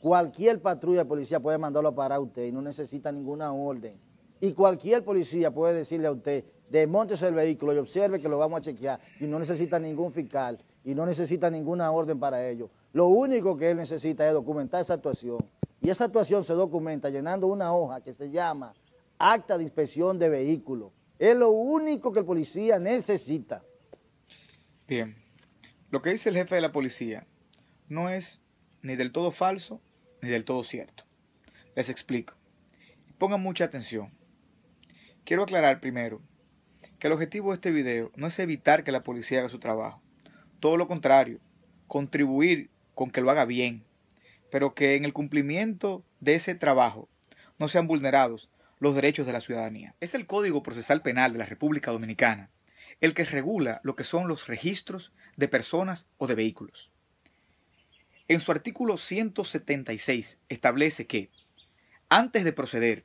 Cualquier patrulla de policía puede mandarlo a parar a usted y no necesita ninguna orden. Y cualquier policía puede decirle a usted, desmontese el vehículo y observe que lo vamos a chequear. Y no necesita ningún fiscal y no necesita ninguna orden para ello. Lo único que él necesita es documentar esa actuación. Y esa actuación se documenta llenando una hoja que se llama acta de inspección de vehículo. Es lo único que el policía necesita. Bien, lo que dice el jefe de la policía no es ni del todo falso ni del todo cierto. Les explico. Pongan mucha atención. Quiero aclarar primero que el objetivo de este video no es evitar que la policía haga su trabajo. Todo lo contrario, contribuir con que lo haga bien, pero que en el cumplimiento de ese trabajo no sean vulnerados los derechos de la ciudadanía. Es el Código Procesal Penal de la República Dominicana el que regula lo que son los registros de personas o de vehículos. En su artículo 176 establece que, antes de proceder,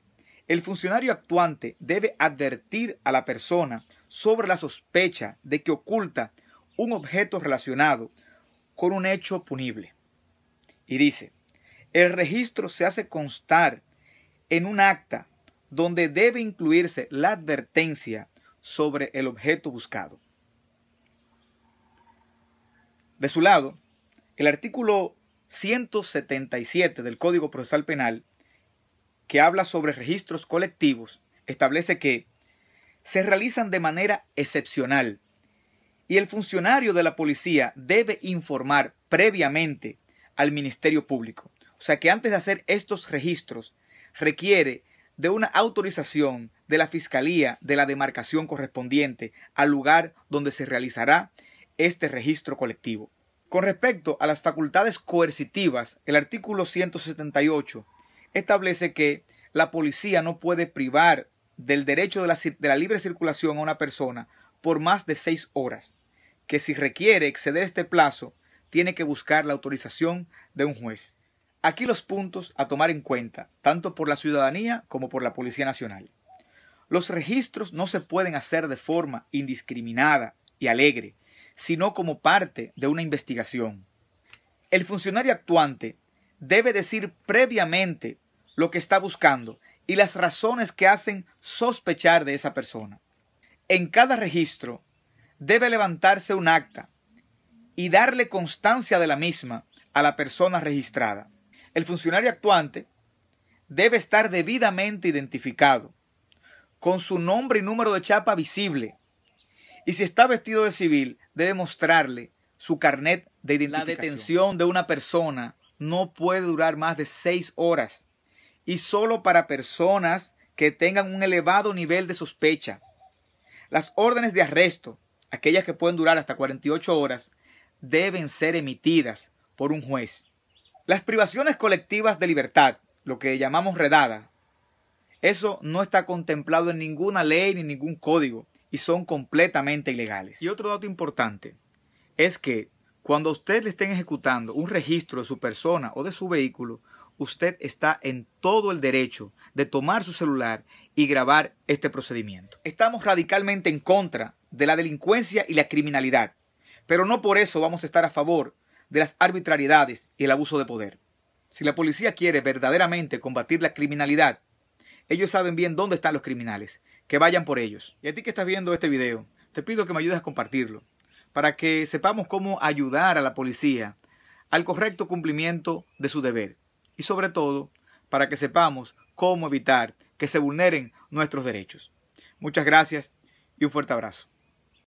el funcionario actuante debe advertir a la persona sobre la sospecha de que oculta un objeto relacionado con un hecho punible. Y dice, el registro se hace constar en un acta donde debe incluirse la advertencia sobre el objeto buscado. De su lado, el artículo 177 del Código Procesal Penal, que habla sobre registros colectivos, establece que se realizan de manera excepcional y el funcionario de la policía debe informar previamente al Ministerio Público. O sea que antes de hacer estos registros requiere de una autorización de la Fiscalía de la demarcación correspondiente al lugar donde se realizará este registro colectivo. Con respecto a las facultades coercitivas, el artículo 178 establece que la policía no puede privar del derecho de la, libre circulación a una persona por más de seis horas, que si requiere exceder este plazo, tiene que buscar la autorización de un juez. Aquí los puntos a tomar en cuenta, tanto por la ciudadanía como por la Policía Nacional. Los registros no se pueden hacer de forma indiscriminada y alegre, sino como parte de una investigación. El funcionario actuante debe decir previamente lo que está buscando y las razones que hacen sospechar de esa persona. En cada registro debe levantarse un acta y darle constancia de la misma a la persona registrada. El funcionario actuante debe estar debidamente identificado, con su nombre y número de chapa visible, y si está vestido de civil, debe mostrarle su carnet de identificación. La detención de una persona no puede durar más de seis horas y solo para personas que tengan un elevado nivel de sospecha. Las órdenes de arresto, aquellas que pueden durar hasta 48 horas, deben ser emitidas por un juez. Las privaciones colectivas de libertad, lo que llamamos redada, eso no está contemplado en ninguna ley ni ningún código y son completamente ilegales. Y otro dato importante es que cuando usted le estén ejecutando un registro de su persona o de su vehículo, usted está en todo el derecho de tomar su celular y grabar este procedimiento. Estamos radicalmente en contra de la delincuencia y la criminalidad, pero no por eso vamos a estar a favor de las arbitrariedades y el abuso de poder. Si la policía quiere verdaderamente combatir la criminalidad, ellos saben bien dónde están los criminales. Que vayan por ellos. Y a ti que estás viendo este video, te pido que me ayudes a compartirlo. Para que sepamos cómo ayudar a la policía al correcto cumplimiento de su deber. Y sobre todo, para que sepamos cómo evitar que se vulneren nuestros derechos. Muchas gracias y un fuerte abrazo.